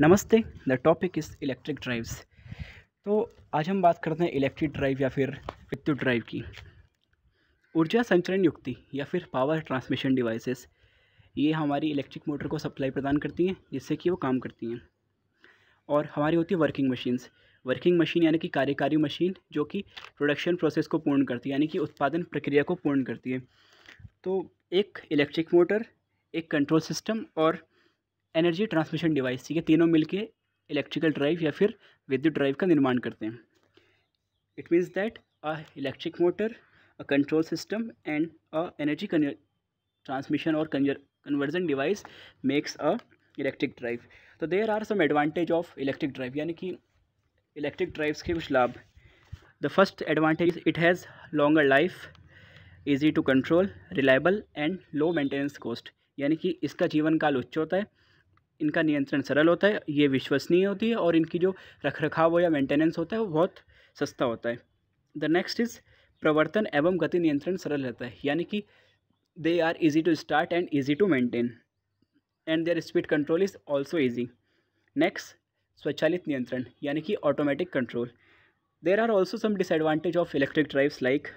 नमस्ते the topic is electric drives तो आज हम बात करते हैं इलेक्ट्रिक ड्राइव या फिर विद्युत ड्राइव की ऊर्जा संचरण युक्ति या फिर पावर ट्रांसमिशन डिवाइसेस ये हमारी इलेक्ट्रिक मोटर को सप्लाई प्रदान करती हैं जिससे कि वो काम करती हैं और हमारी होती है वर्किंग मशीन्स वर्किंग मशीन यानी कि कार्यकारी मशीन जो कि प्रोडक्शन प्रोसेस को पूर्ण करती है यानी कि उत्पादन प्रक्रिया को पूर्ण करती है तो एक इलेक्ट्रिक मोटर एक कंट्रोल सिस्टम और एनर्जी ट्रांसमिशन डिवाइस ठीक है तीनों मिलके इलेक्ट्रिकल ड्राइव या फिर विद्युत ड्राइव का निर्माण करते हैं it means that a electric motor a control system and a energy transmission और conversion device makes a electric drive तो there are some advantage of electric drive यानी कि इलेक्ट्रिक ड्राइव्स के कुछ लाभ the first advantage it has longer life easy to control reliable and low maintenance cost यानी कि इसका जीवन काल उच्च होता है इनका नियंत्रण सरल होता है ये विश्वसनीय होती है और इनकी जो रखरखाव या मेंटेनेंस होता है वो बहुत सस्ता होता है द नेक्स्ट इज़ प्रवर्तन एवं गति नियंत्रण सरल रहता है यानी कि they are easy to start and easy to maintain and their speed control is also easy next स्वचालित नियंत्रण यानी कि automatic control there are also some disadvantage of electric drives like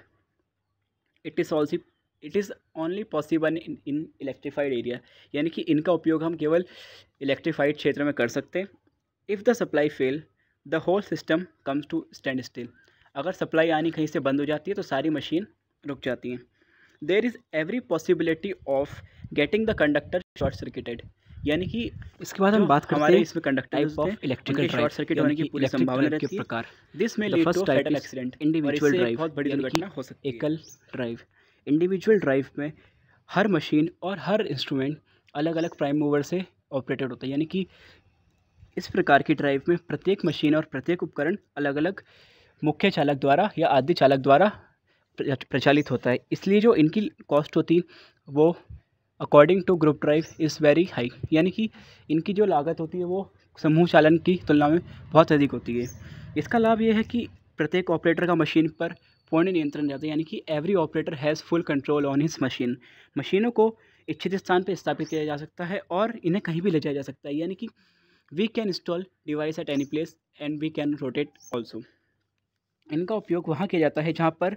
it is also it is only possible in in electrified area यानी कि इनका उपयोग हम केवल इलेक्ट्रीफाइड क्षेत्र में कर सकते हैं if the supply fail the whole system comes to stand still अगर सप्लाई आनी कहीं से बंद हो जाती है तो सारी मशीन रुक जाती हैं there is every possibility of getting the conductor short circuited यानी कि इसके बाद हम बात करते हमारे इसमें conductor of electrical short circuit होने की पूरी संभावना के प्रकार दिस में lead to accident individual drive बहुत बड़ी दुर्घटना हो सकती है एकल ड्राइव इंडिविजुअल ड्राइव में हर मशीन और हर इंस्ट्रूमेंट अलग अलग प्राइम मूवर से ऑपरेटेड होता है यानी कि इस प्रकार की ड्राइव में प्रत्येक मशीन और प्रत्येक उपकरण अलग अलग मुख्य चालक द्वारा या आदि चालक द्वारा प्रचालित होता है इसलिए जो इनकी कॉस्ट होती वो according to group drive is very high यानी कि इनकी जो लागत होती है वो समूह चालन की तुलना में बहुत अधिक होती है इसका लाभ ये है कि प्रत्येक ऑपरेटर का मशीन पर पूर्ण नियंत्रण रहता है यानी कि every operator has full control on his machine मशीनों को इच्छित स्थान पर स्थापित किया जा सकता है और इन्हें कहीं भी ले जाया जा सकता है यानी कि we can install device at any place and we can rotate also इनका उपयोग वहाँ किया जाता है जहाँ पर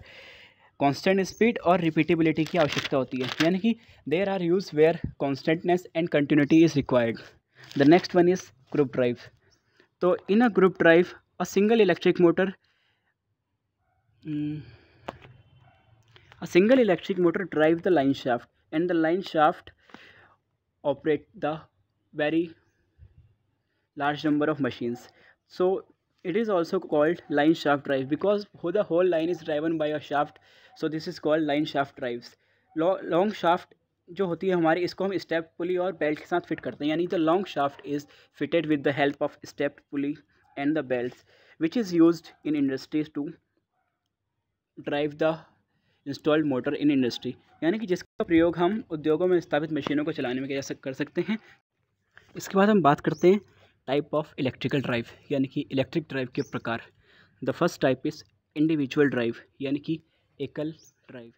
कॉन्स्टेंट स्पीड और रिपीटेबिलिटी की आवश्यकता होती है यानी कि there are use where constantness and continuity is required the next one is group drive तो in a group drive a single electric motor a single electric motor drive the line shaft and the line shaft operate the very large number of machines so it is also called line shaft drive because who the whole line is driven by a shaft so this is called line shaft drives long shaft जो होती है हमारी इसको हम step पुली और belt के साथ fit करते हैं यानी the long shaft is fitted with the help of step pulley and the belt which is used in industries to drive the installed motor in industry यानी कि जिसका प्रयोग हम उद्योगों में स्थापित मशीनों को चलाने में कर सकते हैं इसके बाद हम बात करते हैं टाइप ऑफ इलेक्ट्रिकल ड्राइव यानी कि इलेक्ट्रिक ड्राइव के प्रकार the first type is individual drive यानी कि एकल ड्राइव